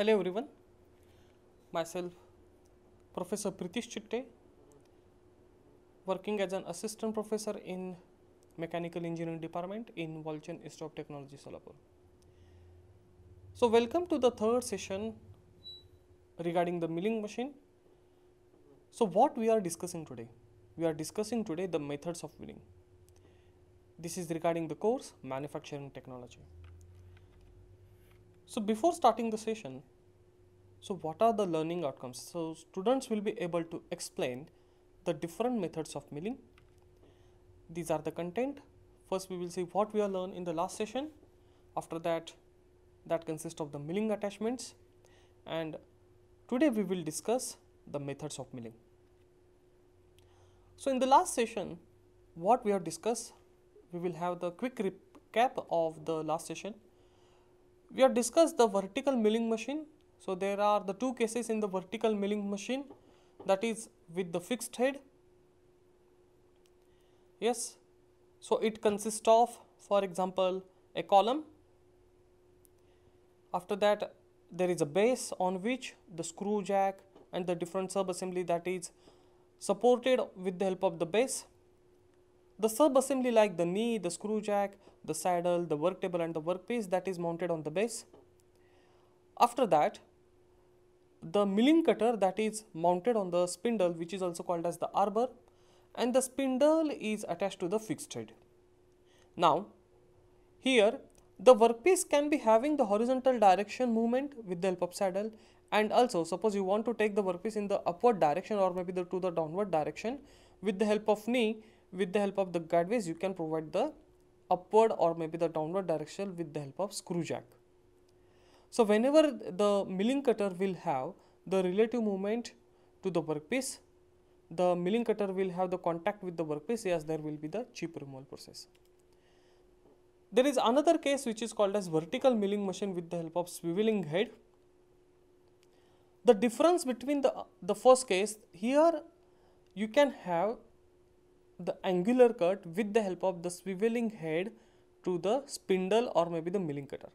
Hello everyone, myself Professor Pritish Chitte working as an assistant professor in mechanical engineering department in Walchan Institute of Technology Solapur. So welcome to the third session regarding the milling machine. So what we are discussing today? We are discussing today the methods of milling. This is regarding the course manufacturing technology. So before starting the session, so what are the learning outcomes? So students will be able to explain the different methods of milling. These are the content. First we will see what we have learned in the last session. After that, that consists of the milling attachments. And today we will discuss the methods of milling. So in the last session, what we have discussed, we will have the quick recap of the last session. We have discussed the vertical milling machine so, there are the two cases in the vertical milling machine that is with the fixed head. Yes. So, it consists of for example, a column. After that there is a base on which the screw jack and the different sub assembly that is supported with the help of the base. The sub assembly like the knee, the screw jack, the saddle, the work table and the workpiece that is mounted on the base. After that the milling cutter that is mounted on the spindle which is also called as the arbor and the spindle is attached to the fixed head. Now here the workpiece can be having the horizontal direction movement with the help of saddle and also suppose you want to take the workpiece in the upward direction or maybe the, to the downward direction with the help of knee with the help of the guideways you can provide the upward or maybe the downward direction with the help of screw jack. So, whenever the milling cutter will have the relative movement to the workpiece, the milling cutter will have the contact with the workpiece as there will be the chip removal process. There is another case which is called as vertical milling machine with the help of swiveling head. The difference between the, the first case here you can have the angular cut with the help of the swiveling head to the spindle or maybe the milling cutter.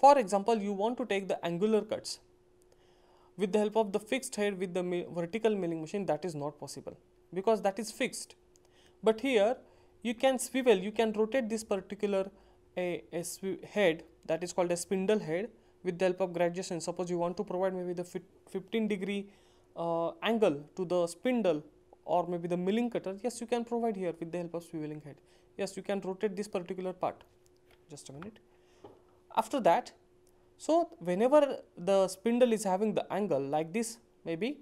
For example, you want to take the angular cuts. With the help of the fixed head with the vertical milling machine that is not possible because that is fixed. But here you can swivel, you can rotate this particular a, a head that is called a spindle head with the help of graduation. Suppose you want to provide maybe the 15 degree uh, angle to the spindle or maybe the milling cutter. Yes, you can provide here with the help of swiveling head. Yes, you can rotate this particular part. Just a minute. After that, so whenever the spindle is having the angle like this maybe,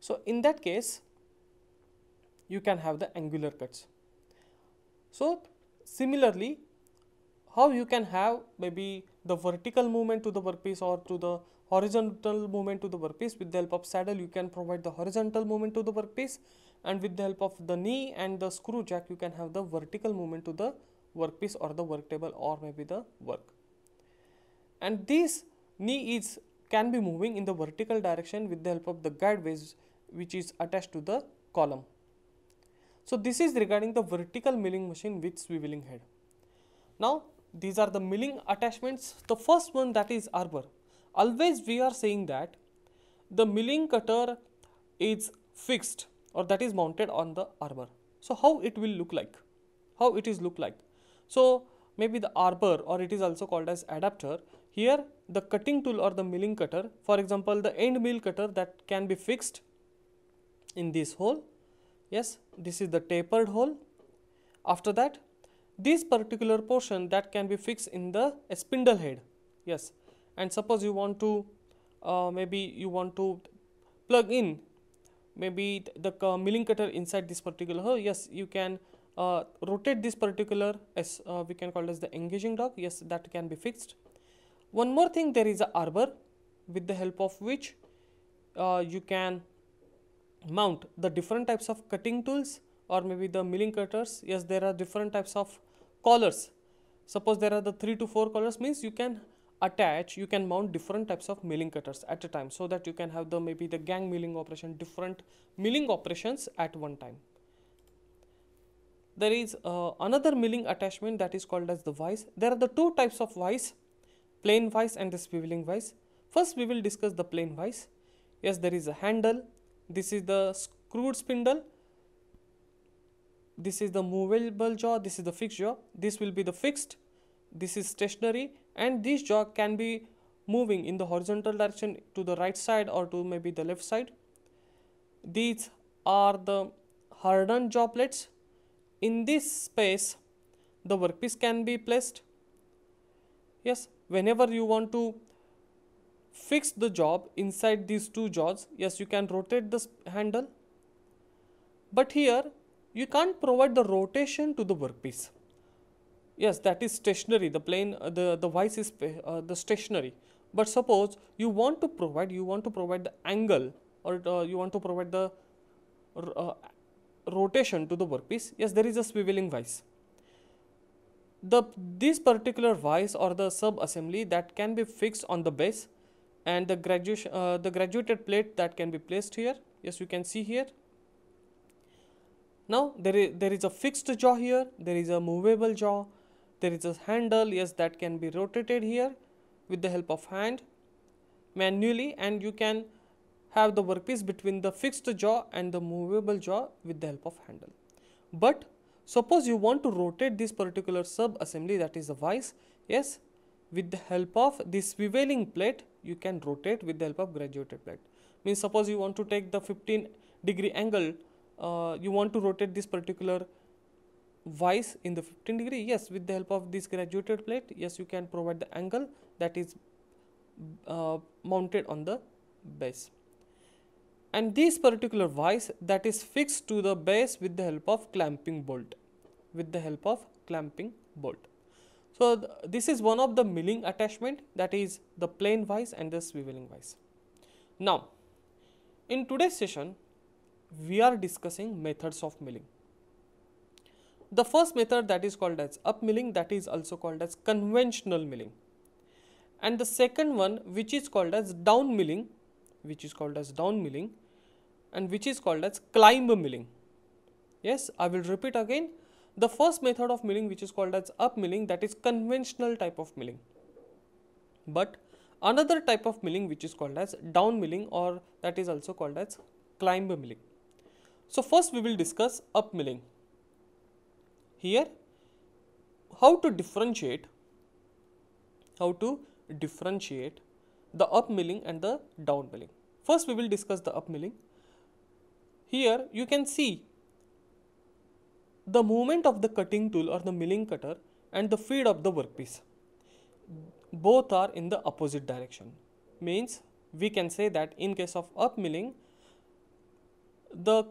so in that case, you can have the angular cuts. So similarly, how you can have maybe the vertical movement to the workpiece or to the horizontal movement to the workpiece with the help of saddle you can provide the horizontal movement to the workpiece and with the help of the knee and the screw jack you can have the vertical movement to the workpiece or the work table or maybe the work and this knee is can be moving in the vertical direction with the help of the guide ways, which is attached to the column. So, this is regarding the vertical milling machine with swiveling head. Now, these are the milling attachments. The first one that is arbor. Always we are saying that the milling cutter is fixed or that is mounted on the arbor. So, how it will look like? How it is look like? So, maybe the arbor or it is also called as adapter here the cutting tool or the milling cutter, for example the end mill cutter that can be fixed in this hole. Yes, this is the tapered hole. After that, this particular portion that can be fixed in the spindle head. Yes, and suppose you want to uh, maybe you want to plug in maybe the uh, milling cutter inside this particular hole. Yes, you can uh, rotate this particular as uh, we can call as the engaging dog. Yes, that can be fixed. One more thing, there is a arbor with the help of which uh, you can mount the different types of cutting tools or maybe the milling cutters. Yes, there are different types of collars. Suppose there are the 3 to 4 collars means you can attach, you can mount different types of milling cutters at a time so that you can have the maybe the gang milling operation, different milling operations at one time. There is uh, another milling attachment that is called as the vice. There are the two types of vise plane vice and the swiveling vice. First we will discuss the plane vice. Yes, there is a handle. This is the screwed spindle. This is the movable jaw. This is the fixed jaw. This will be the fixed. This is stationary and this jaw can be moving in the horizontal direction to the right side or to maybe the left side. These are the hardened jaw plates. In this space, the workpiece can be placed. Yes, whenever you want to fix the job inside these two jaws yes you can rotate this handle but here you can't provide the rotation to the workpiece yes that is stationary the plane uh, the the vice is uh, the stationary but suppose you want to provide you want to provide the angle or uh, you want to provide the uh, rotation to the workpiece yes there is a swiveling vice the this particular vice or the sub assembly that can be fixed on the base and the graduation uh, the graduated plate that can be placed here yes you can see here now there is there is a fixed jaw here there is a movable jaw there is a handle yes that can be rotated here with the help of hand manually and you can have the workpiece between the fixed jaw and the movable jaw with the help of handle but Suppose you want to rotate this particular sub-assembly that is the vice. Yes, with the help of this swiveling plate, you can rotate with the help of graduated plate. Means suppose you want to take the 15 degree angle, uh, you want to rotate this particular vice in the 15 degree. Yes, with the help of this graduated plate, yes, you can provide the angle that is uh, mounted on the base and this particular vice that is fixed to the base with the help of clamping bolt with the help of clamping bolt. So th this is one of the milling attachment that is the plane wise and the swiveling wise. Now in today's session we are discussing methods of milling. The first method that is called as up milling that is also called as conventional milling and the second one which is called as down milling which is called as down milling and which is called as climb milling. Yes, I will repeat again the first method of milling which is called as up milling that is conventional type of milling. But another type of milling which is called as down milling or that is also called as climb milling. So first we will discuss up milling. Here how to differentiate how to differentiate the up milling and the down milling. First we will discuss the up milling. Here you can see the movement of the cutting tool or the milling cutter and the feed of the workpiece. Both are in the opposite direction. Means we can say that in case of up milling, the,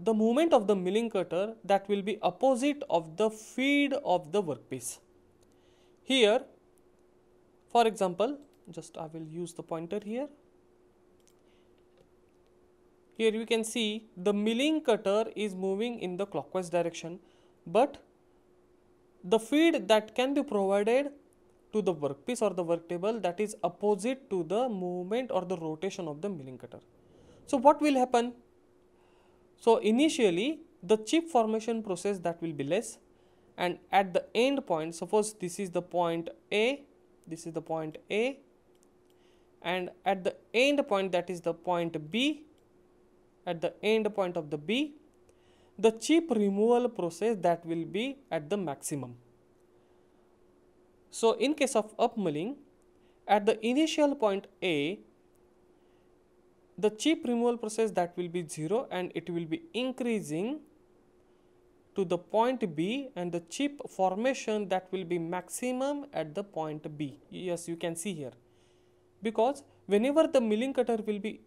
the movement of the milling cutter that will be opposite of the feed of the workpiece. Here, for example, just I will use the pointer here. Here you can see the milling cutter is moving in the clockwise direction, but the feed that can be provided to the workpiece or the work table that is opposite to the movement or the rotation of the milling cutter. So, what will happen? So, initially the chip formation process that will be less and at the end point suppose this is the point A, this is the point A and at the end point that is the point B at the end point of the B, the chip removal process that will be at the maximum. So, in case of upmilling, at the initial point A, the chip removal process that will be 0 and it will be increasing to the point B and the chip formation that will be maximum at the point B. Yes, you can see here. Because whenever the milling cutter will be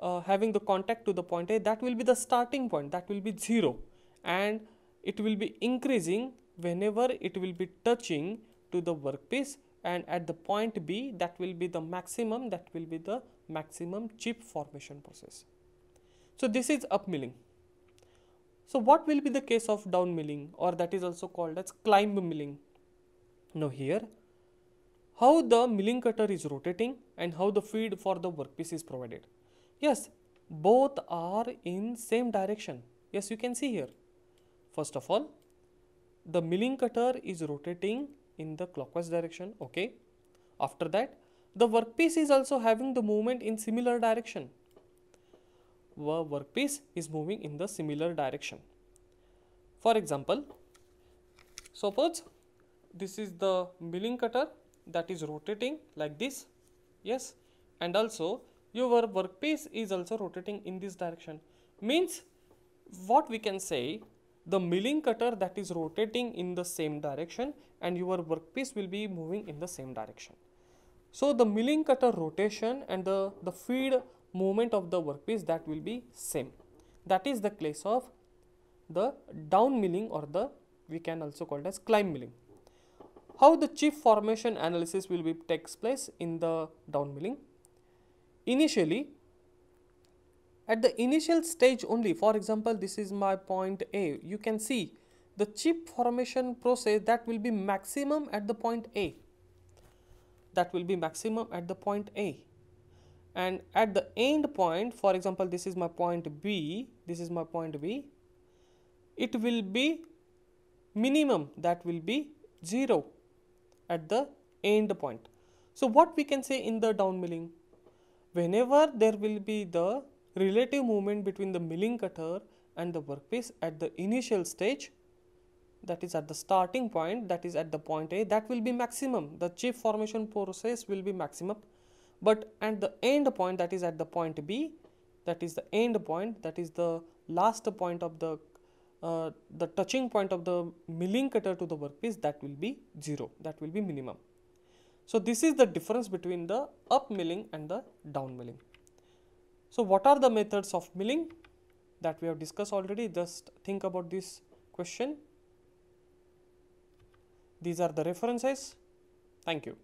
uh, having the contact to the point A, that will be the starting point, that will be 0 and it will be increasing whenever it will be touching to the workpiece and at the point B that will be the maximum, that will be the maximum chip formation process. So, this is up milling. So, what will be the case of down milling, or that is also called as climb milling? Now, here how the milling cutter is rotating and how the feed for the workpiece is provided. Yes, both are in same direction. Yes, you can see here. First of all, the milling cutter is rotating in the clockwise direction. Okay. After that, the workpiece is also having the movement in similar direction. The workpiece is moving in the similar direction. For example, suppose this is the milling cutter that is rotating like this. Yes. And also your workpiece is also rotating in this direction means what we can say the milling cutter that is rotating in the same direction and your workpiece will be moving in the same direction. So, the milling cutter rotation and the, the feed movement of the workpiece that will be same. That is the case of the down milling or the we can also call it as climb milling. How the chip formation analysis will be takes place in the down milling? Initially, at the initial stage only, for example, this is my point A, you can see the chip formation process that will be maximum at the point A. That will be maximum at the point A. And at the end point, for example, this is my point B, this is my point B, it will be minimum that will be 0 at the end point. So, what we can say in the milling? whenever there will be the relative movement between the milling cutter and the workpiece at the initial stage that is at the starting point that is at the point A that will be maximum the chip formation process will be maximum but at the end point that is at the point B that is the end point that is the last point of the uh, the touching point of the milling cutter to the workpiece that will be 0 that will be minimum. So, this is the difference between the up milling and the down milling. So, what are the methods of milling that we have discussed already? Just think about this question. These are the references. Thank you.